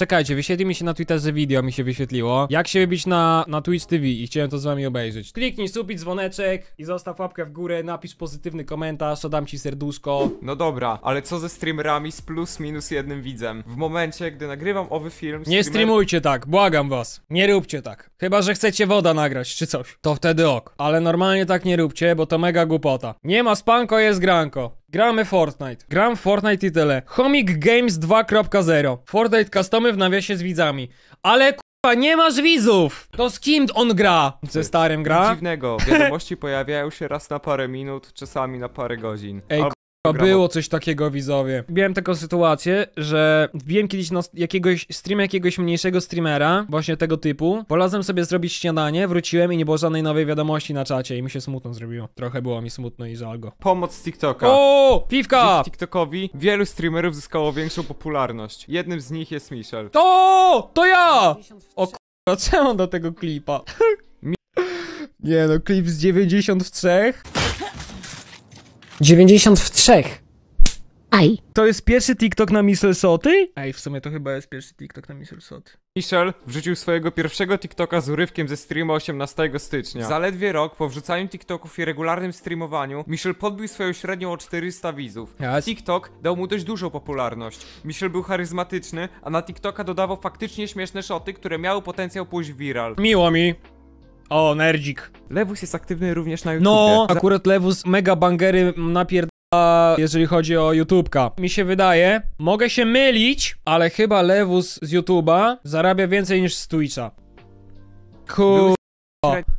Czekajcie, wyświetli mi się na Twitterze video, mi się wyświetliło. Jak się wybić na, na Twitch TV i chciałem to z wami obejrzeć. Kliknij subić dzwoneczek i zostaw łapkę w górę, napisz pozytywny komentarz, oddam ci serduszko. No dobra, ale co ze streamerami z plus minus jednym widzem? W momencie, gdy nagrywam owy film... Nie streamujcie tak, błagam was. Nie róbcie tak. Chyba, że chcecie woda nagrać czy coś. To wtedy ok. Ale normalnie tak nie róbcie, bo to mega głupota. Nie ma spanko, jest granko. Gramy Fortnite. Gram Fortnite i tyle. Chomik Games 2.0. Fortnite customy w nawiasie z widzami. Ale k***a nie masz widzów! To z kim on gra? Ze starym gra? dziwnego, wiadomości pojawiają się raz na parę minut, czasami na parę godzin. Ej, było coś takiego, widzowie. Miałem taką sytuację, że wbiłem kiedyś na jakiegoś streama jakiegoś mniejszego streamera, właśnie tego typu. Polazłem sobie zrobić śniadanie, wróciłem i nie było żadnej nowej wiadomości na czacie i mi się smutno zrobiło. Trochę było mi smutno i żal go. Pomoc z TikToka. O, piwka! Dzięki TikTokowi wielu streamerów zyskało większą popularność. Jednym z nich jest Michel. To! To ja! O k***a, czemu do tego klipa? Nie no, klip z 93. 90 w Aj. To jest pierwszy TikTok na Misel Soty? Ej, w sumie to chyba jest pierwszy TikTok na Misel Soty. Michel wrzucił swojego pierwszego TikToka z urywkiem ze streama 18 stycznia. Zaledwie rok po wrzucaniu TikToków i regularnym streamowaniu, Michel podbił swoją średnią o 400 widzów. Yes. TikTok dał mu dość dużą popularność. Michel był charyzmatyczny, a na TikToka dodawał faktycznie śmieszne szoty, które miały potencjał pójść viral. Miło mi. O, nerdzik. Lewus jest aktywny również na YouTube. No, akurat Lewus mega bangery napierd... Jeżeli chodzi o YouTubka, mi się wydaje, mogę się mylić, ale chyba Lewus z YouTuba zarabia więcej niż z Twitcha. Cool.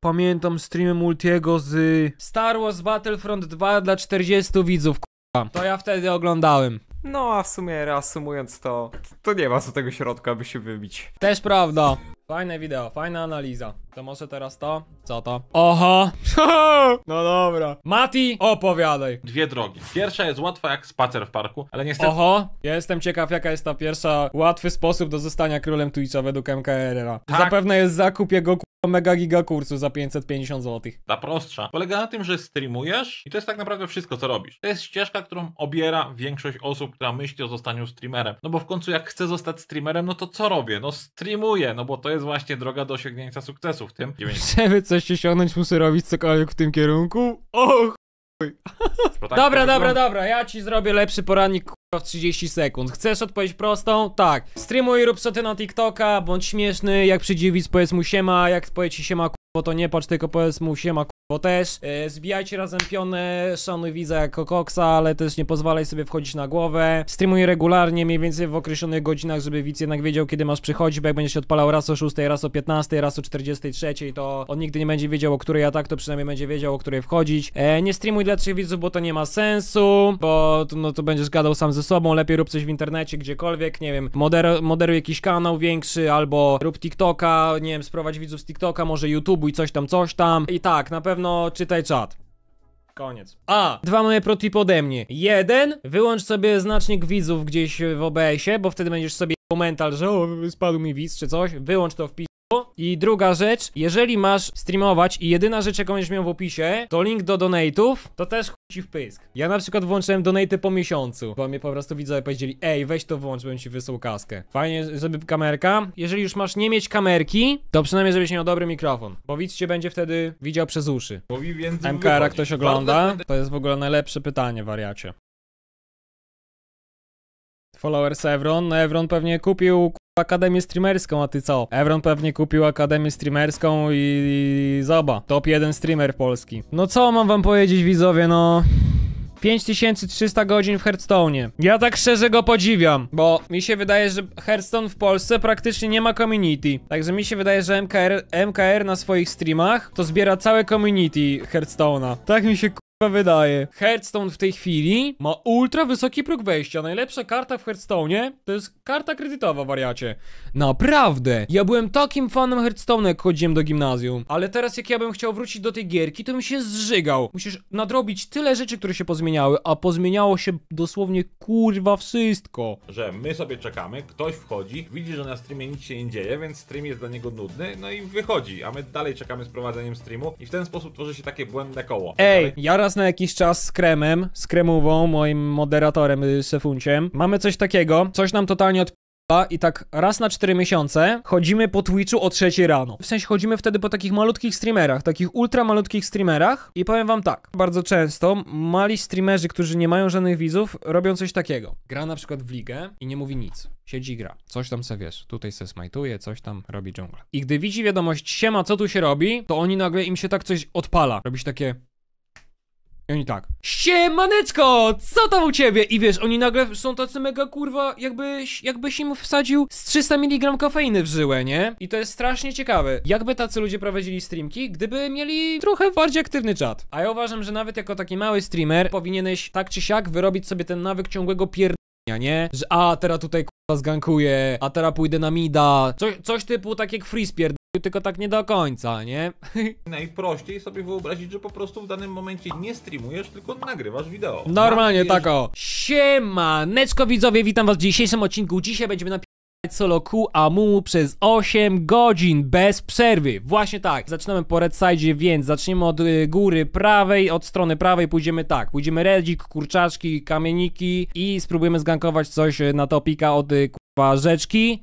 Pamiętam streamy Multiego z Star Wars Battlefront 2 dla 40 widzów, k***a. To ja wtedy oglądałem. No, a w sumie reasumując to, to nie ma co tego środka, aby się wybić. Też prawda. Fajne wideo, fajna analiza. To może teraz to? Co to? Oho! no dobra. Mati, opowiadaj. Dwie drogi. Pierwsza jest łatwa jak spacer w parku, ale niestety... Oho! jestem ciekaw, jaka jest ta pierwsza łatwy sposób do zostania królem Twitcha według MKRR-a. Tak. Zapewne jest zakup jego mega giga kursu za 550 zł. Ta prostsza polega na tym, że streamujesz i to jest tak naprawdę wszystko, co robisz. To jest ścieżka, którą obiera większość osób, która myśli o zostaniu streamerem. No bo w końcu jak chcę zostać streamerem, no to co robię? No streamuję, no bo to jest jest właśnie droga do osiągnięcia sukcesu w tym. Chcemy coś osiągnąć, muszę robić cokolwiek w tym kierunku? Och! Tak dobra, dobra, dobra, ja ci zrobię lepszy porannik w 30 sekund. Chcesz odpowiedź prostą? Tak. Streamuj rób szoty na TikToka, bądź śmieszny, jak przydziwić powiedz mu siema, jak powie ci siema bo to nie patrz tylko powiedz mu siema bo też e, zbijajcie razem pionę, szanuj widza jako koksa, ale też nie pozwalaj sobie wchodzić na głowę. Streamuj regularnie, mniej więcej w określonych godzinach, żeby widz jednak wiedział, kiedy masz przychodzić, bo jak będziesz się odpalał raz o 6, raz o 15, raz o 43, to on nigdy nie będzie wiedział, o której atak, to przynajmniej będzie wiedział, o której wchodzić. E, nie streamuj dla trzech widzów, bo to nie ma sensu, bo no, to będziesz gadał sam ze sobą, lepiej rób coś w internecie, gdziekolwiek, nie wiem, moder moderuj jakiś kanał większy, albo rób TikToka, nie wiem, sprowadź widzów z TikToka, może YouTube'u i coś tam, coś tam. I tak, na pewno pewno czytaj czat. Koniec. A, dwa moje protipy ode mnie. Jeden, wyłącz sobie znacznik widzów gdzieś w OBS-ie, bo wtedy będziesz sobie komentarz, że o, spadł mi widz czy coś. Wyłącz to w pi i druga rzecz, jeżeli masz streamować i jedyna rzecz jaką będziesz miał w opisie, to link do donate'ów, to też ci w pysk. Ja na przykład włączyłem donaty po miesiącu, bo mnie po prostu widzowie powiedzieli, ej, weź to włącz, bym ci wysłał kaskę. Fajnie, żeby kamerka. Jeżeli już masz nie mieć kamerki, to przynajmniej żebyś miał dobry mikrofon, bo widz cię będzie wtedy widział przez uszy. Mówi więc MKR-a ktoś ogląda? To jest w ogóle najlepsze pytanie, wariacie followers Evron. Evron pewnie kupił Akademię streamerską, a ty co? Evron pewnie kupił Akademię streamerską i, i zoba, top 1 streamer polski. No co mam wam powiedzieć widzowie, no... 5300 godzin w Hearthstone. Ja tak szczerze go podziwiam, bo mi się wydaje, że Hearthstone w Polsce praktycznie nie ma community. Także mi się wydaje, że MKR, MKR na swoich streamach to zbiera całe community Hearthstone'a. Tak mi się wydaje. Hearthstone w tej chwili ma ultra wysoki próg wejścia. Najlepsza karta w Hearthstone to jest karta kredytowa, wariacie. Naprawdę. Ja byłem takim fanem Hearthstone, jak chodziłem do gimnazjum. Ale teraz jak ja bym chciał wrócić do tej gierki, to bym się zżygał. Musisz nadrobić tyle rzeczy, które się pozmieniały, a pozmieniało się dosłownie kurwa wszystko. Że my sobie czekamy, ktoś wchodzi, widzi, że na streamie nic się nie dzieje, więc stream jest dla niego nudny, no i wychodzi, a my dalej czekamy z prowadzeniem streamu i w ten sposób tworzy się takie błędne koło. Ej, ja raz raz na jakiś czas z kremem, z kremową, moim moderatorem, y, Sefunciem. Mamy coś takiego, coś nam totalnie od i tak raz na 4 miesiące chodzimy po Twitchu o 3 rano. W sensie chodzimy wtedy po takich malutkich streamerach, takich ultra malutkich streamerach i powiem wam tak, bardzo często mali streamerzy, którzy nie mają żadnych widzów, robią coś takiego. Gra na przykład w ligę i nie mówi nic. Siedzi i gra. Coś tam se wiesz, tutaj se smajtuje, coś tam robi dżungla. I gdy widzi wiadomość siema, co tu się robi, to oni nagle im się tak coś odpala. się takie i oni tak Siemaneczko, co tam u ciebie? I wiesz, oni nagle są tacy mega kurwa jakbyś, jakbyś im wsadził z 300 mg kofeiny w żyłę, nie? I to jest strasznie ciekawe Jakby tacy ludzie prowadzili streamki, gdyby mieli trochę bardziej aktywny czat A ja uważam, że nawet jako taki mały streamer powinieneś tak czy siak wyrobić sobie ten nawyk ciągłego pier nie? Że a, teraz tutaj kurwa zgankuję, a teraz pójdę na mida, coś, coś typu tak jak freeze spierd tylko tak nie do końca, nie? Najprościej sobie wyobrazić, że po prostu w danym momencie nie streamujesz, tylko nagrywasz wideo. Normalnie tak o. Siemaneczko widzowie, witam was w dzisiejszym odcinku. Dzisiaj będziemy napisać solo Q Amumu przez 8 godzin bez przerwy. Właśnie tak. Zaczynamy po red side, więc zaczniemy od y, góry prawej, od strony prawej pójdziemy tak. Pójdziemy redzik, kurczaczki, kamieniki i spróbujemy zgankować coś y, na topika od y, kurwa rzeczki.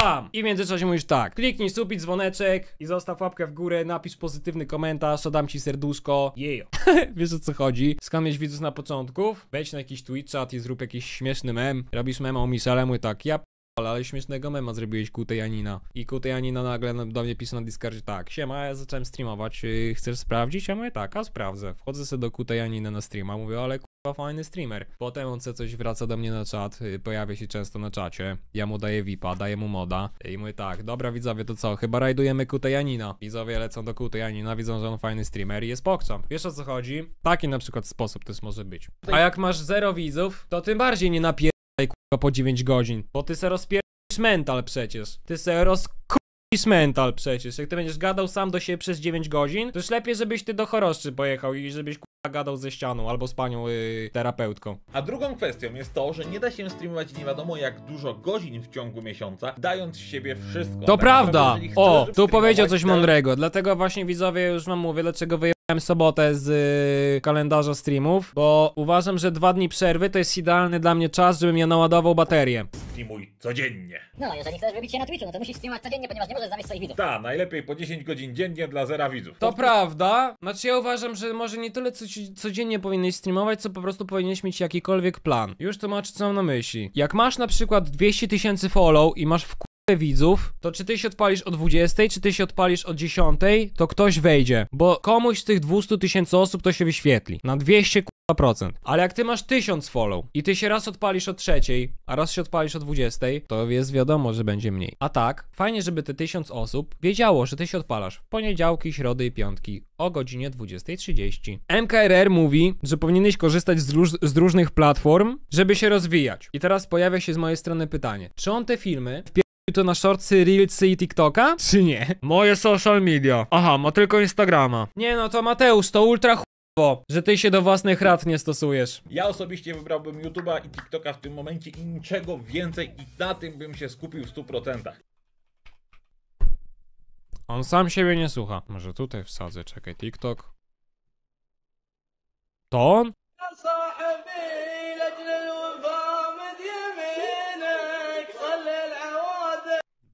Bam! I w międzyczasie mówisz tak. Kliknij subić dzwoneczek i zostaw łapkę w górę, napisz pozytywny komentarz, dodam ci serduszko. Jejo. Wiesz o co chodzi? Skamieć widzów na początków, wejdź na jakiś Twitchat i zrób jakiś śmieszny mem. Robisz mema o Michelemu i tak, ja ale, ale śmiesznego mema zrobiłeś Kutej Janina. I Kutej Janina nagle do mnie pisze na Discordzie tak, siema, ja zacząłem streamować, y, chcesz sprawdzić? Ja mówię tak, a sprawdzę. Wchodzę sobie do Kutej Janina na streama, mówię, ale fajny streamer. Potem on co coś wraca do mnie na czat, y, pojawia się często na czacie. Ja mu daję VIPa, daję mu moda i mówię tak, dobra widzowie, to co, chyba rajdujemy Janina. Widzowie lecą do Janina, widzą, że on fajny streamer i jest pokczam. Wiesz o co chodzi? Taki na przykład sposób to może być. A jak masz zero widzów, to tym bardziej nie napierdaj kurwa po 9 godzin, bo ty se rozpier... mental przecież. Ty se roz mental przecież. Jak ty będziesz gadał sam do siebie przez 9 godzin, to już lepiej, żebyś ty do choroszczy pojechał i żebyś gadał ze ścianą albo z panią yy, terapeutką. A drugą kwestią jest to, że nie da się streamować nie wiadomo jak dużo godzin w ciągu miesiąca, dając z siebie wszystko. To tak prawda! o, tu powiedział coś ten... mądrego, dlatego właśnie widzowie już wam mówię, dlaczego wyje sobotę z y, kalendarza streamów, bo uważam, że dwa dni przerwy to jest idealny dla mnie czas, żebym ja naładował baterię streamuj codziennie. No, jeżeli chcesz wybić się na Twitchu, no to musisz streamować codziennie, ponieważ nie możesz zamieść swoich widzów. Tak, najlepiej po 10 godzin dziennie dla zera widzów. To prawda. Znaczy ja uważam, że może nie tyle co, codziennie powinieneś streamować, co po prostu powinieneś mieć jakikolwiek plan. Już to macie co mam na myśli. Jak masz na przykład 200 tysięcy follow i masz w widzów, to czy ty się odpalisz o 20, czy ty się odpalisz o 10, to ktoś wejdzie, bo komuś z tych 200 tysięcy osób to się wyświetli. Na 200 2%. Ale jak ty masz 1000 follow i ty się raz odpalisz o trzeciej, a raz się odpalisz o 20, to jest wiadomo, że będzie mniej. A tak, fajnie, żeby te 1000 osób wiedziało, że ty się odpalasz w poniedziałki, środy i piątki o godzinie 20.30. MKRR mówi, że powinieneś korzystać z, róż z, różnych platform, żeby się rozwijać. I teraz pojawia się z mojej strony pytanie, czy on te filmy to na shortsy, reelsy i TikToka? Czy nie? Moje social media. Aha, ma tylko Instagrama. Nie no to Mateusz, to ultra bo, że ty się do własnych rad nie stosujesz. Ja osobiście wybrałbym YouTube'a i TikToka w tym momencie i niczego więcej i na tym bym się skupił w 100%. On sam siebie nie słucha. Może tutaj wsadzę, czekaj, TikTok. To on?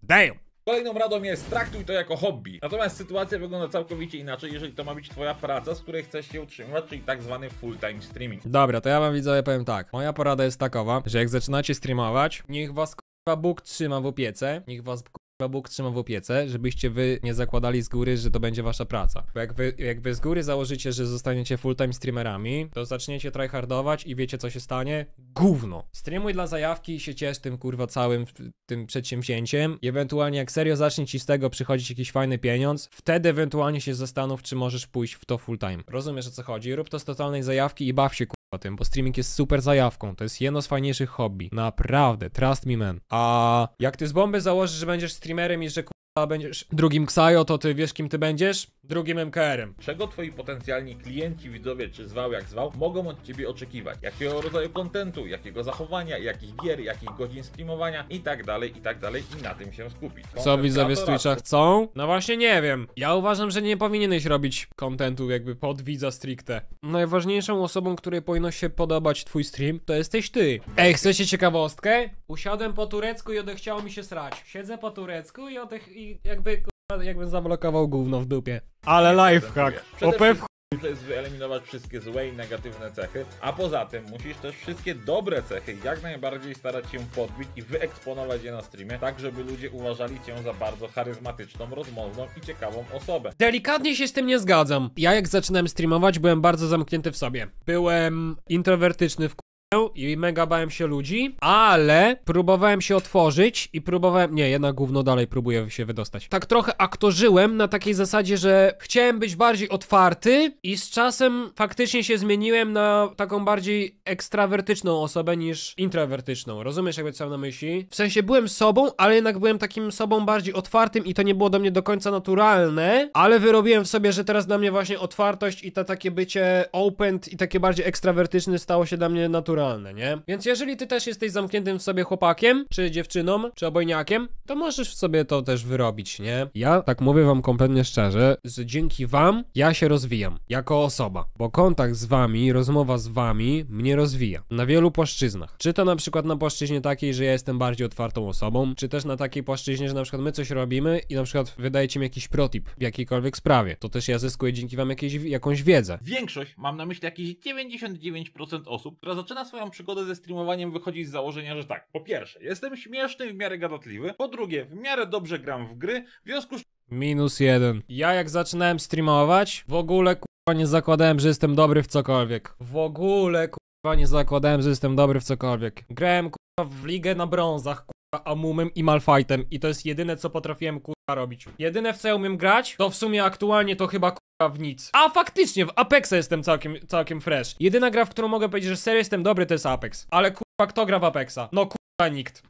Damn! Kolejną radą jest traktuj to jako hobby. Natomiast sytuacja wygląda całkowicie inaczej, jeżeli to ma być twoja praca, z której chcesz się utrzymywać, czyli tak zwany full-time streaming. Dobra, to ja wam widzowie powiem tak. Moja porada jest takowa, że jak zaczynacie streamować, niech was k***a Bóg trzyma w opiece, niech was Bóg trzyma w opiece, żebyście wy nie zakładali z góry, że to będzie wasza praca. Bo jak wy, jak wy z góry założycie, że zostaniecie full-time streamerami, to zaczniecie tryhardować i wiecie co się stanie? Gówno. Streamuj dla zajawki i się ciesz tym kurwa całym tym przedsięwzięciem. I ewentualnie jak serio zacznie ci z tego przychodzić jakiś fajny pieniądz, wtedy ewentualnie się zastanów, czy możesz pójść w to full-time. Rozumiesz o co chodzi? Rób to z totalnej zajawki i baw się o tym, bo streaming jest super zajawką. To jest jedno z fajniejszych hobby. Naprawdę, trust me man. A jak ty z bomby założysz, że będziesz streamerem i że a będziesz drugim Xayo, to ty wiesz kim ty będziesz? Drugim MKR-em. Czego twoi potencjalni klienci, widzowie, czy zwał jak zwał, mogą od ciebie oczekiwać? Jakiego rodzaju kontentu, jakiego zachowania, jakich gier, jakich godzin streamowania i tak dalej, i tak dalej i na tym się skupić. Co widzowie z Twitcha chcą? No właśnie nie wiem. Ja uważam, że nie powinieneś robić kontentu jakby pod widza stricte. Najważniejszą osobą, której powinno się podobać twój stream, to jesteś ty. Ej, chcecie ciekawostkę? Usiadłem po turecku i odechciało mi się srać. Siedzę po turecku i odech i jakby jakbym zablokował gówno w dupie. Ale lifehack. OP w Musisz wyeliminować wszystkie złe i negatywne cechy, a poza tym musisz też wszystkie dobre cechy jak najbardziej starać się podbić i wyeksponować je na streamie, tak żeby ludzie uważali cię za bardzo charyzmatyczną, rozmowną i ciekawą osobę. Delikatnie się z tym nie zgadzam. Ja jak zaczynałem streamować, byłem bardzo zamknięty w sobie. Byłem introwertyczny w i mega bałem się ludzi, ale próbowałem się otworzyć i próbowałem... Nie, jednak gówno dalej próbuję się wydostać. Tak trochę aktorzyłem na takiej zasadzie, że chciałem być bardziej otwarty i z czasem faktycznie się zmieniłem na taką bardziej ekstrawertyczną osobę niż introwertyczną. Rozumiesz, jakby co mam na myśli? W sensie byłem sobą, ale jednak byłem takim sobą bardziej otwartym i to nie było do mnie do końca naturalne, ale wyrobiłem w sobie, że teraz dla mnie właśnie otwartość i to takie bycie open i takie bardziej ekstrawertyczne stało się dla mnie naturalne naturalne, nie? Więc jeżeli ty też jesteś zamkniętym w sobie chłopakiem, czy dziewczyną, czy obojniakiem, to możesz w sobie to też wyrobić, nie? Ja tak mówię wam kompletnie szczerze, że dzięki wam ja się rozwijam jako osoba, bo kontakt z wami, rozmowa z wami mnie rozwija na wielu płaszczyznach. Czy to na przykład na płaszczyźnie takiej, że ja jestem bardziej otwartą osobą, czy też na takiej płaszczyźnie, że na przykład my coś robimy i na przykład wydajecie mi jakiś protip w jakiejkolwiek sprawie. To też ja zyskuję dzięki wam jakieś, jakąś wiedzę. Większość, mam na myśli jakieś 99% osób, która zaczyna swoją swoją przygodę ze streamowaniem wychodzi z założenia, że tak, po pierwsze, jestem śmieszny w miarę gadatliwy, po drugie, w miarę dobrze gram w gry, w związku z... Minus jeden. Ja jak zaczynałem streamować, w ogóle kurwa nie zakładałem, że jestem dobry w cokolwiek. W ogóle kurwa nie zakładałem, że jestem dobry w cokolwiek. Grałem kurwa w ligę na brązach, Amumem i Malfightem i to jest jedyne co potrafiłem kurwa robić. Jedyne w co ja umiem grać, to w sumie aktualnie to chyba kurwa w nic. A faktycznie w Apexa jestem całkiem, całkiem fresh. Jedyna gra, w którą mogę powiedzieć, że serio jestem dobry to jest Apex. Ale kurwa kto gra w Apexa? No kurwa nikt.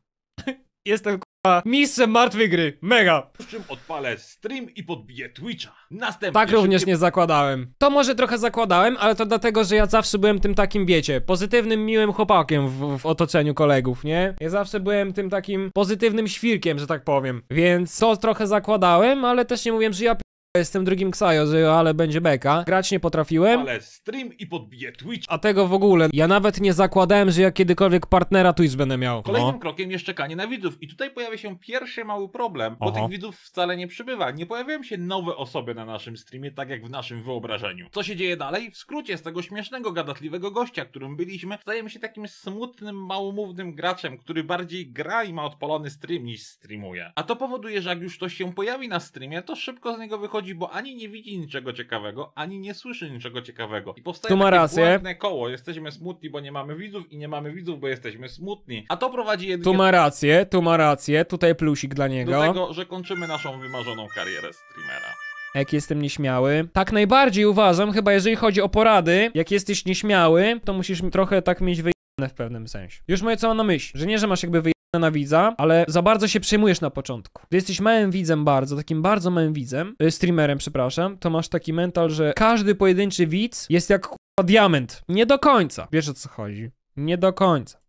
jestem Mistrzem martwej gry, mega! Po czym odpalę stream i podbiję Twitcha. Następnie Tak również nie zakładałem. To może trochę zakładałem, ale to dlatego, że ja zawsze byłem tym takim, wiecie, pozytywnym, miłym chłopakiem w, w otoczeniu kolegów, nie? Ja zawsze byłem tym takim pozytywnym świrkiem, że tak powiem. Więc to trochę zakładałem, ale też nie mówiłem, że ja Jestem drugim Xayo, ale będzie beka. Grać nie potrafiłem, Ale stream i podbije Twitch. a tego w ogóle. Ja nawet nie zakładałem, że ja kiedykolwiek partnera Twitch będę miał. Kolejnym No. krokiem jest czekanie na widzów. I tutaj pojawia się pierwszy mały problem, bo Oho. tych widzów wcale nie przybywa. Nie pojawiają się nowe osoby na naszym streamie, tak jak w naszym wyobrażeniu. Co się dzieje dalej? W skrócie, z tego śmiesznego, gadatliwego gościa, którym byliśmy, stajemy się takim smutnym, małomównym graczem, który bardziej gra i ma odpalony stream niż streamuje. A to powoduje, że jak już ktoś się pojawi na streamie, to szybko z niego wychodzi wychodzi, bo ani nie widzi niczego ciekawego, ani nie słyszy niczego ciekawego. I powstaje tu ma rację. koło. Jesteśmy smutni, bo nie mamy widzów i nie mamy widzów, bo jesteśmy smutni. A to prowadzi jedynie... Tu ma rację, tu ma rację, tutaj plusik dla niego. Do tego, że kończymy naszą wymarzoną karierę streamera jak jestem nieśmiały. Tak najbardziej uważam, chyba jeżeli chodzi o porady, jak jesteś nieśmiały, to musisz trochę tak mieć wyjebane w pewnym sensie. Już moje co mam na myśl, że nie, że masz jakby wyjebane na widza, ale za bardzo się przejmujesz na początku. Gdy jesteś małym widzem bardzo, takim bardzo małym widzem, e, streamerem, przepraszam, to masz taki mental, że każdy pojedynczy widz jest jak diament. Nie do końca. Wiesz o co chodzi. Nie do końca.